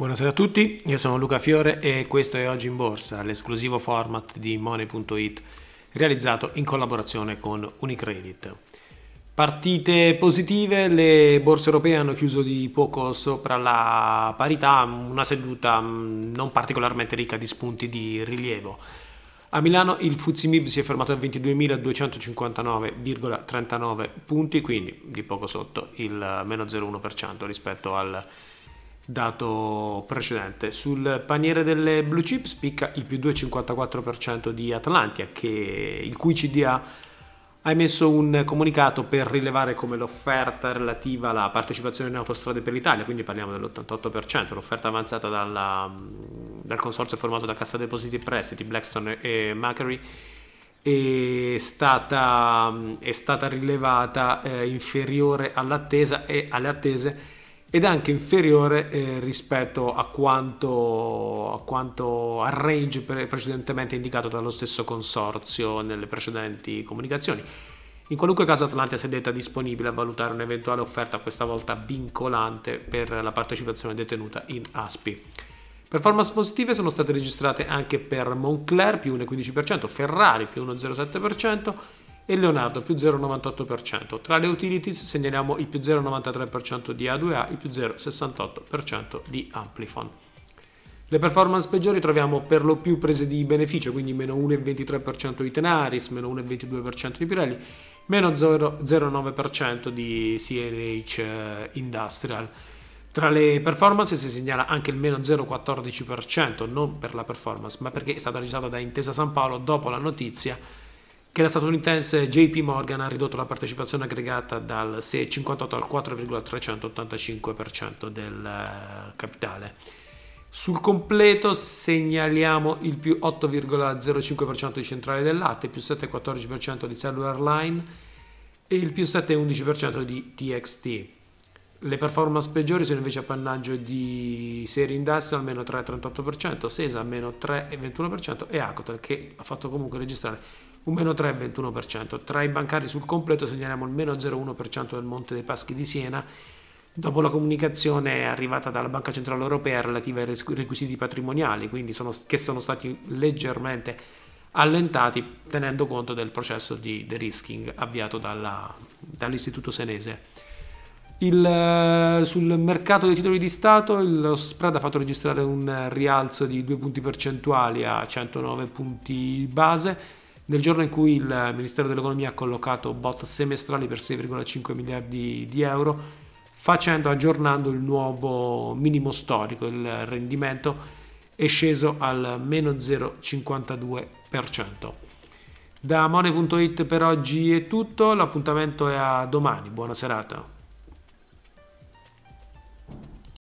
Buonasera a tutti, io sono Luca Fiore e questo è Oggi in Borsa, l'esclusivo format di Money.it realizzato in collaborazione con Unicredit. Partite positive, le borse europee hanno chiuso di poco sopra la parità, una seduta mm, non particolarmente ricca di spunti di rilievo. A Milano il Mib si è fermato a 22.259,39 punti, quindi di poco sotto il meno 0,1% rispetto al dato precedente. Sul paniere delle blue chip spicca il più 2,54% di Atlantia, che, il cui CDA ha emesso un comunicato per rilevare come l'offerta relativa alla partecipazione in autostrade per l'Italia, quindi parliamo dell'88%, l'offerta avanzata dalla, dal consorzio formato da Cassa Depositi e Prestiti, Blackstone e Macquarie, è stata, è stata rilevata eh, inferiore all'attesa e alle attese ed è anche inferiore eh, rispetto a quanto, a quanto al range pre- precedentemente indicato dallo stesso consorzio nelle precedenti comunicazioni. In qualunque caso Atlantia si è detta disponibile a valutare un'eventuale offerta, questa volta vincolante, per la partecipazione detenuta in Aspi. Performance positive sono state registrate anche per Moncler più 1,15%, Ferrari più 1,07%, e Leonardo più 0,98%. Tra le utilities segnaliamo il più 0,93% di A2A, il più 0,68% di Amplifon. Le performance peggiori troviamo per lo più prese di beneficio, quindi meno 1,23% di Tenaris, meno 1,22% di Pirelli, meno 0,09% di CNH eh, Industrial. Tra le performance si segnala anche il meno 0,14%, non per la performance, ma perché è stata registrata da Intesa San Paolo dopo la notizia che la statunitense JP Morgan ha ridotto la partecipazione aggregata dal 6,58 al 4,385% del eh, capitale. Sul completo segnaliamo il più 8,05% di centrale del latte, più 7,14% di cellular line e il più 7,11% di TXT. Le performance peggiori sono invece appannaggio di Serie Industrial meno 3,38%, Sesa meno 3,21% e Acotel che ha fatto comunque registrare un meno 3,21%. Tra i bancari sul completo segnaliamo il meno 0,1% del Monte dei Paschi di Siena dopo la comunicazione arrivata dalla Banca Centrale Europea relativa ai requisiti patrimoniali, quindi sono, che sono stati leggermente allentati tenendo conto del processo di de-risking avviato dalla, dall'istituto senese. Il, sul mercato dei titoli di Stato lo spread ha fatto registrare un rialzo di 2 punti percentuali a 109 punti base, nel giorno in cui il Ministero dell'Economia ha collocato bot semestrali per 6,5 miliardi di euro, facendo, aggiornando il nuovo minimo storico, il rendimento è sceso al meno 0,52%. Da mone.it per oggi è tutto, l'appuntamento è a domani, buona serata.